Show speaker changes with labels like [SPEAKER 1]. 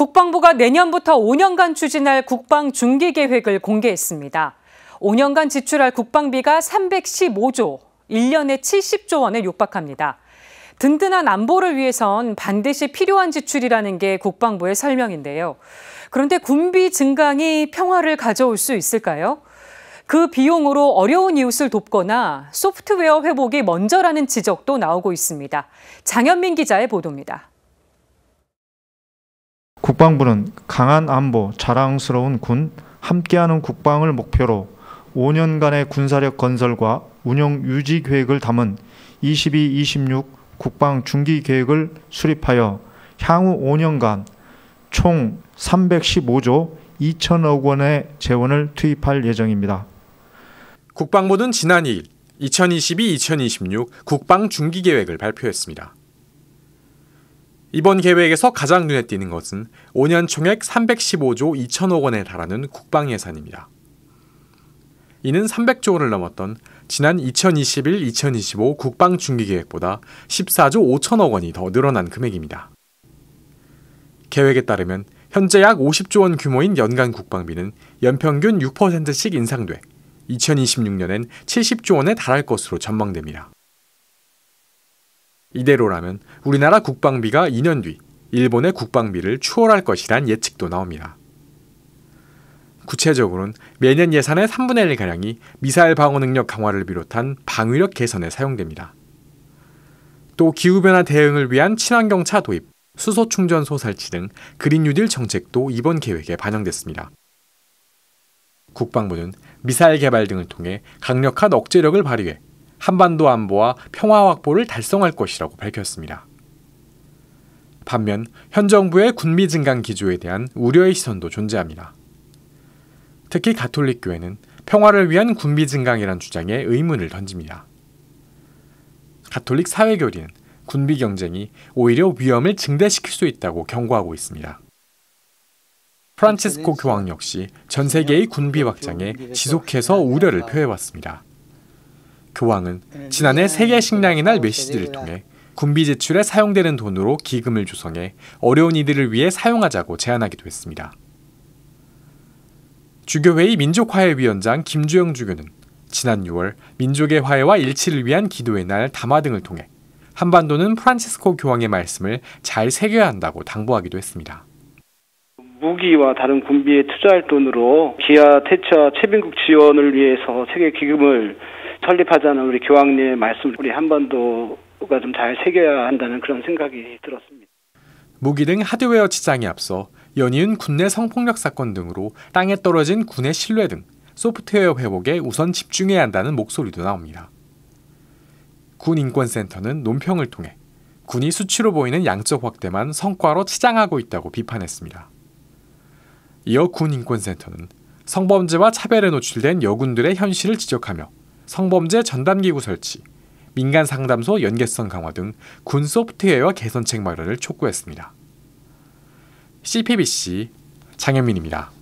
[SPEAKER 1] 국방부가 내년부터 5년간 추진할 국방 중기 계획을 공개했습니다. 5년간 지출할 국방비가 315조, 1년에 70조 원에 육박합니다. 든든한 안보를 위해선 반드시 필요한 지출이라는 게 국방부의 설명인데요. 그런데 군비 증강이 평화를 가져올 수 있을까요? 그 비용으로 어려운 이웃을 돕거나 소프트웨어 회복이 먼저라는 지적도 나오고 있습니다. 장현민 기자의 보도입니다.
[SPEAKER 2] 국방부는 강한 안보, 자랑스러운 군, 함께하는 국방을 목표로 5년간의 군사력 건설과 운영 유지 계획을 담은 22-26 국방 중기 계획을 수립하여 향후 5년간 총 315조 2천억 원의 재원을 투입할 예정입니다.
[SPEAKER 3] 국방부는 지난 2일 2022-2026 국방 중기 계획을 발표했습니다. 이번 계획에서 가장 눈에 띄는 것은 5년 총액 315조 2천억 원에 달하는 국방 예산입니다. 이는 300조 원을 넘었던 지난 2021-2025 국방 중기 계획보다 14조 5천억 원이 더 늘어난 금액입니다. 계획에 따르면 현재 약 50조 원 규모인 연간 국방비는 연평균 6%씩 인상돼 2026년엔 70조 원에 달할 것으로 전망됩니다. 이대로라면 우리나라 국방비가 2년 뒤 일본의 국방비를 추월할 것이란 예측도 나옵니다. 구체적으로는 매년 예산의 3분의 1가량이 미사일 방어 능력 강화를 비롯한 방위력 개선에 사용됩니다. 또 기후변화 대응을 위한 친환경차 도입, 수소충전 소살치 등 그린 뉴딜 정책도 이번 계획에 반영됐습니다. 국방부는 미사일 개발 등을 통해 강력한 억제력을 발휘해 한반도 안보와 평화 확보를 달성할 것이라고 밝혔습니다. 반면 현 정부의 군미 증강 기조에 대한 우려의 시선도 존재합니다. 특히 가톨릭 교회는 평화를 위한 군비 증강이란 주장에 의문을 던집니다. 가톨릭 사회교리는 군비 경쟁이 오히려 위험을 증대시킬 수 있다고 경고하고 있습니다. 프란치스코 교황 역시 전 세계의 군비 확장에 지속해서 우려를 표해왔습니다. 교황은 그 네, 지난해 세계 식량의 날 메시지를 통해 군비 제출에 사용되는 돈으로 기금을 조성해 어려운 이들을 위해 사용하자고 제안하기도 했습니다. 주교회의 민족화해 위원장 김주영 주교는 지난 6월 민족의 화해와 일치를 위한 기도의 날 담화 등을 통해 한반도는 프란치스코 교황의 말씀을 잘 새겨야 한다고 당부하기도 했습니다.
[SPEAKER 2] 무기와 다른 군비에 투자할 돈으로 기아, 태차, 최빈국 지원을 위해서 세계 기금을 설립하자는 우리 교황님의 말씀 우리 한번도가좀 잘 새겨야 한다는 그런 생각이 들었습니다.
[SPEAKER 3] 무기 등 하드웨어 치장에 앞서 연이은 군내 성폭력 사건 등으로 땅에 떨어진 군의 신뢰 등 소프트웨어 회복에 우선 집중해야 한다는 목소리도 나옵니다. 군인권센터는 논평을 통해 군이 수치로 보이는 양적 확대만 성과로 치장하고 있다고 비판했습니다. 이어 군인권센터는 성범죄와 차별에 노출된 여군들의 현실을 지적하며 성범죄 전담기구 설치, 민간 상담소 연계성 강화 등 군 소프트웨어 개선책 마련을 촉구했습니다. CPBC 장현민입니다.